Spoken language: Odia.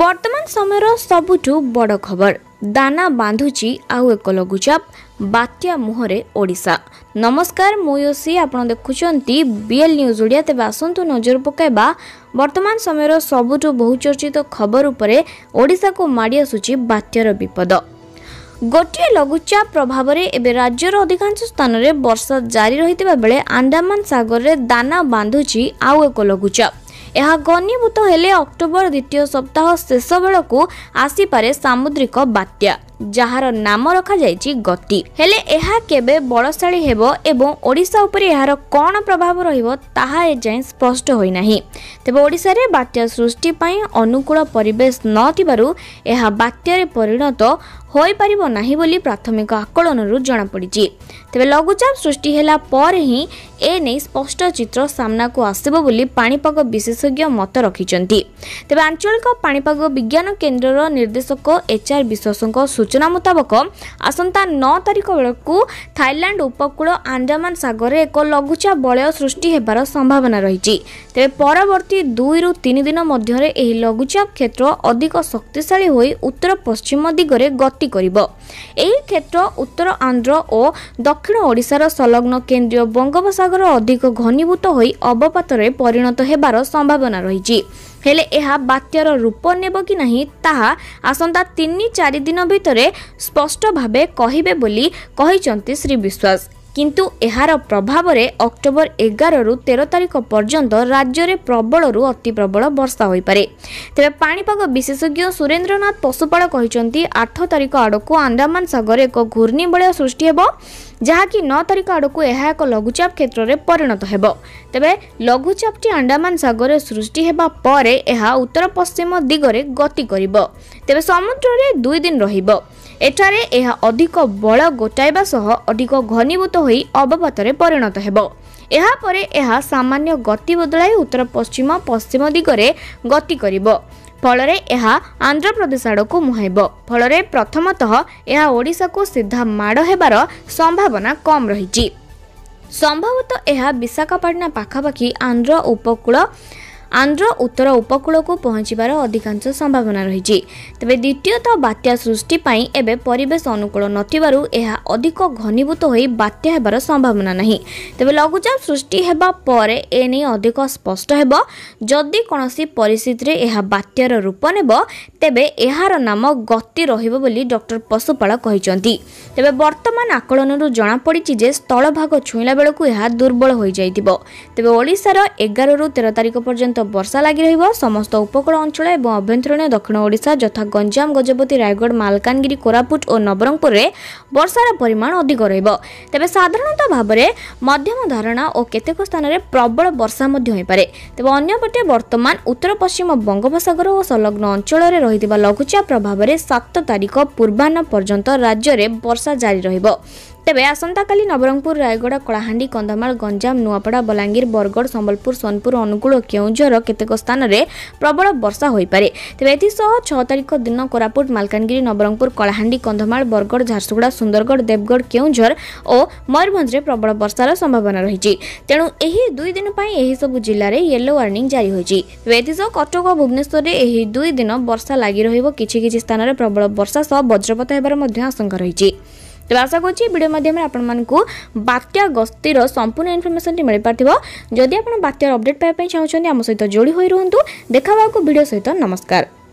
ବର୍ତ୍ତମାନ ସମୟର ସବୁଠୁ ବଡ଼ ଖବର ଦାନା ବାନ୍ଧୁଛି ଆଉ ଏକ ଲଘୁଚାପ ବାତ୍ୟା ମୁହଁରେ ଓଡ଼ିଶା ନମସ୍କାର ମୁଁ ୟୋସି ଆପଣ ଦେଖୁଛନ୍ତି ବିଏଲ୍ ନ୍ୟୁଜ୍ ଓଡ଼ିଆ ତେବେ ଆସନ୍ତୁ ନଜର ପକାଇବା ବର୍ତ୍ତମାନ ସମୟର ସବୁଠୁ ବହୁଚର୍ଚ୍ଚିତ ଖବର ଉପରେ ଓଡ଼ିଶାକୁ ମାଡ଼ି ଆସୁଛି ବାତ୍ୟାର ବିପଦ ଗୋଟିଏ ଲଘୁଚାପ ପ୍ରଭାବରେ ଏବେ ରାଜ୍ୟର ଅଧିକାଂଶ ସ୍ଥାନରେ ବର୍ଷା ଜାରି ରହିଥିବା ବେଳେ ଆଣ୍ଡାମାନ ସାଗରରେ ଦାନା ବାନ୍ଧୁଛି ଆଉ ଏକ ଲଘୁଚାପ ଏହା ଘନୀଭୂତ ହେଲେ ଅକ୍ଟୋବର ଦ୍ୱିତୀୟ ସପ୍ତାହ ଶେଷ ବେଳକୁ ଆସିପାରେ ସାମୁଦ୍ରିକ ବାତ୍ୟା ଯାହାର ନାମ ରଖାଯାଇଛି ଗତି ହେଲେ ଏହା କେବେ ବଳଶାଳୀ ହେବ ଏବଂ ଓଡ଼ିଶା ଉପରେ ଏହାର କ'ଣ ପ୍ରଭାବ ରହିବ ତାହା ଏଯାଏଁ ସ୍ପଷ୍ଟ ହୋଇନାହିଁ ତେବେ ଓଡ଼ିଶାରେ ବାତ୍ୟା ସୃଷ୍ଟି ପାଇଁ ଅନୁକୂଳ ପରିବେଶ ନଥିବାରୁ ଏହା ବାତ୍ୟାରେ ପରିଣତ ହୋଇପାରିବ ନାହିଁ ବୋଲି ପ୍ରାଥମିକ ଆକଳନରୁ ଜଣାପଡ଼ିଛି ତେବେ ଲଘୁଚାପ ସୃଷ୍ଟି ହେଲା ପରେ ହିଁ ଏ ନେଇ ସ୍ପଷ୍ଟ ଚିତ୍ର ସାମ୍ନାକୁ ଆସିବ ବୋଲି ପାଣିପାଗ ବିଶେଷଜ୍ଞ ମତ ରଖିଛନ୍ତି ତେବେ ଆଞ୍ଚଳିକ ପାଣିପାଗ ବିଜ୍ଞାନ କେନ୍ଦ୍ରର ନିର୍ଦ୍ଦେଶକ ଏଚ୍ଆର୍ ବିଶ୍ୱାସଙ୍କ ସୂଚନା ସୂଚନା ମୁତାବକ ଆସନ୍ତା ନଅ ତାରିଖ ବେଳକୁ ଥାଇଲାଣ୍ଡ ଉପକୂଳ ଆଣ୍ଡାମାନ ସାଗରରେ ଏକ ଲଘୁଚାପ ବଳୟ ସୃଷ୍ଟି ହେବାର ସମ୍ଭାବନା ରହିଛି ତେବେ ପରବର୍ତ୍ତୀ ଦୁଇରୁ ତିନି ଦିନ ମଧ୍ୟରେ ଏହି ଲଘୁଚାପ କ୍ଷେତ୍ର ଅଧିକ ଶକ୍ତିଶାଳୀ ହୋଇ ଉତ୍ତର ପଶ୍ଚିମ ଦିଗରେ ଗତି କରିବ ଏହି କ୍ଷେତ୍ର ଉତ୍ତର ଆନ୍ଧ୍ର ଓ ଦକ୍ଷିଣ ଓଡ଼ିଶାର ସଂଲଗ୍ନ କେନ୍ଦ୍ରୀୟ ବଙ୍ଗୋପସାଗର ଅଧିକ ଘନୀଭୂତ ହୋଇ ଅବପାତରେ ପରିଣତ ହେବାର ସମ୍ଭାବନା ରହିଛି ହେଲେ ଏହା ବାତ୍ୟାର ରୂପ ନେବ କି ନାହିଁ ତାହା ଆସନ୍ତା ତିନି ଚାରି ଦିନ ଭିତରେ ସ୍ପଷ୍ଟ ଭାବେ କହିବେ ବୋଲି କହିଛନ୍ତି ଶ୍ରୀ ବିଶ୍ୱାସ କିନ୍ତୁ ଏହାର ପ୍ରଭାବରେ ଅକ୍ଟୋବର ଏଗାରରୁ ତେର ତାରିଖ ପର୍ଯ୍ୟନ୍ତ ରାଜ୍ୟରେ ପ୍ରବଳରୁ ଅତି ପ୍ରବଳ ବର୍ଷା ହୋଇପାରେ ତେବେ ପାଣିପାଗ ବିଶେଷଜ୍ଞ ସୁରେନ୍ଦ୍ରନାଥ ପଶୁପାଳ କହିଛନ୍ତି ଆଠ ତାରିଖ ଆଡ଼କୁ ଆଣ୍ଡାମାନ ସାଗରରେ ଏକ ଘୂର୍ଣ୍ଣିବଳୟ ସୃଷ୍ଟି ହେବ ଯାହାକି ନଅ ତାରିଖ ଆଡ଼କୁ ଏହା ଏକ ଲଘୁଚାପ କ୍ଷେତ୍ରରେ ପରିଣତ ହେବ ତେବେ ଲଘୁଚାପଟି ଆଣ୍ଡାମାନ ସାଗରରେ ସୃଷ୍ଟି ହେବା ପରେ ଏହା ଉତ୍ତର ପଶ୍ଚିମ ଦିଗରେ ଗତି କରିବ ତେବେ ସମୁଦ୍ରରେ ଦୁଇ ଦିନ ରହିବ ଏଠାରେ ଏହା ଅଧିକ ବଳ ଗୋଟାଇବା ସହ ଅଧିକ ଘନୀଭୂତ ହୋଇ ଅବପାତରେ ପରିଣତ ହେବ ଏହାପରେ ଏହା ସାମାନ୍ୟ ଗତି ବଦଳାଇ ଉତ୍ତର ପଶ୍ଚିମ ପଶ୍ଚିମ ଦିଗରେ ଗତି କରିବ ଫଳରେ ଏହା ଆନ୍ଧ୍ରପ୍ରଦେଶ ଆଡ଼କୁ ମୁହାଁଇବ ଫଳରେ ପ୍ରଥମତଃ ଏହା ଓଡ଼ିଶାକୁ ସିଧା ମାଡ଼ ହେବାର ସମ୍ଭାବନା କମ୍ ରହିଛି ସମ୍ଭବତଃ ଏହା ବିଶାଖାପାଟଣା ପାଖାପାଖି ଆନ୍ଧ୍ର ଉପକୂଳ ଆନ୍ଧ୍ର ଉତ୍ତର ଉପକୂଳକୁ ପହଞ୍ଚିବାର ଅଧିକାଂଶ ସମ୍ଭାବନା ରହିଛି ତେବେ ଦ୍ୱିତୀୟତଃ ବାତ୍ୟା ସୃଷ୍ଟି ପାଇଁ ଏବେ ପରିବେଶ ଅନୁକୂଳ ନଥିବାରୁ ଏହା ଅଧିକ ଘନୀଭୂତ ହୋଇ ବାତ୍ୟା ହେବାର ସମ୍ଭାବନା ନାହିଁ ତେବେ ଲଘୁଚାପ ସୃଷ୍ଟି ହେବା ପରେ ଏ ନେଇ ଅଧିକ ସ୍ପଷ୍ଟ ହେବ ଯଦି କୌଣସି ପରିସ୍ଥିତିରେ ଏହା ବାତ୍ୟାର ରୂପ ନେବ ତେବେ ଏହାର ନାମ ଗତି ରହିବ ବୋଲି ଡକ୍ଟର ପଶୁପାଳ କହିଛନ୍ତି ତେବେ ବର୍ତ୍ତମାନ ଆକଳନରୁ ଜଣାପଡ଼ିଛି ଯେ ସ୍ଥଳଭାଗ ଛୁଇଁଲା ବେଳକୁ ଏହା ଦୁର୍ବଳ ହୋଇଯାଇଥିବ ତେବେ ଓଡ଼ିଶାର ଏଗାରରୁ ତେର ତାରିଖ ପର୍ଯ୍ୟନ୍ତ ବର୍ଷା ଲାଗି ରହିବ ସମସ୍ତ ଉପକୂଳ ଅଞ୍ଚଳ ଏବଂ ଆଭ୍ୟନ୍ତରୀଣ ଦକ୍ଷିଣ ଓଡ଼ିଶା ଯଥା ଗଞ୍ଜାମ ଗଜପତି ରାୟଗଡ଼ ମାଲକାନଗିରି କୋରାପୁଟ ଓ ନବରଙ୍ଗପୁରରେ ବର୍ଷାର ପରିମାଣ ଅଧିକ ରହିବ ତେବେ ସାଧାରଣତଃ ଭାବରେ ମଧ୍ୟମ ଧାରଣା ଓ କେତେକ ସ୍ଥାନରେ ପ୍ରବଳ ବର୍ଷା ମଧ୍ୟ ହୋଇପାରେ ତେବେ ଅନ୍ୟପଟେ ବର୍ତ୍ତମାନ ଉତ୍ତର ପଶ୍ଚିମ ବଙ୍ଗୋପସାଗର ଓ ସଂଲଗ୍ନ ଅଞ୍ଚଳରେ ରହିଥିବା ଲଘୁଚାପ ପ୍ରଭାବରେ ସାତ ତାରିଖ ପୂର୍ବାହ୍ନ ପର୍ଯ୍ୟନ୍ତ ରାଜ୍ୟରେ ବର୍ଷା ଜାରି ରହିବ ତେବେ ଆସନ୍ତାକାଲି ନବରଙ୍ଗପୁର ରାୟଗଡ଼ା କଳାହାଣ୍ଡି କନ୍ଧମାଳ ଗଞ୍ଜାମ ନୂଆପଡ଼ା ବଲାଙ୍ଗୀର ବରଗଡ଼ ସମ୍ବଲପୁର ସୋନପୁର ଅନୁଗୁଳ କେଉଁଝର କେତେକ ସ୍ଥାନରେ ପ୍ରବଳ ବର୍ଷା ହୋଇପାରେ ତେବେ ଏଥିସହ ଛଅ ତାରିଖ ଦିନ କୋରାପୁଟ ମାଲକାନଗିରି ନବରଙ୍ଗପୁର କଳାହାଣ୍ଡି କନ୍ଧମାଳ ବରଗଡ଼ ଝାରସୁଗୁଡ଼ା ସୁନ୍ଦରଗଡ଼ ଦେବଗଡ଼ କେଉଁଝର ଓ ମୟୂରଭଞ୍ଜରେ ପ୍ରବଳ ବର୍ଷାର ସମ୍ଭାବନା ରହିଛି ତେଣୁ ଏହି ଦୁଇ ଦିନ ପାଇଁ ଏହିସବୁ ଜିଲ୍ଲାରେ ୟେଲୋ ୱାର୍ଣ୍ଣିଂ ଜାରି ହୋଇଛି ତେବେ ଏଥିସହ କଟକ ଓ ଭୁବନେଶ୍ୱରରେ ଏହି ଦୁଇ ଦିନ ବର୍ଷା ଲାଗି ରହିବ କିଛି କିଛି ସ୍ଥାନରେ ପ୍ରବଳ ବର୍ଷା ସହ ବଜ୍ରପାତ ହେବାର ମଧ୍ୟ ଆଶଙ୍କା ରହିଛି তবে আশা করছি ভিডিও মাধ্যমে আপনার বাত্যা গস্তির সম্পূর্ণ ইনফরমেশনটি মিপারিব যদি আপনার বাত্যার অপডেট পাওয়া চাহুন আম সহ যোড়ি হয়ে রুহু দেখা ভিডিও সহ নমস্কার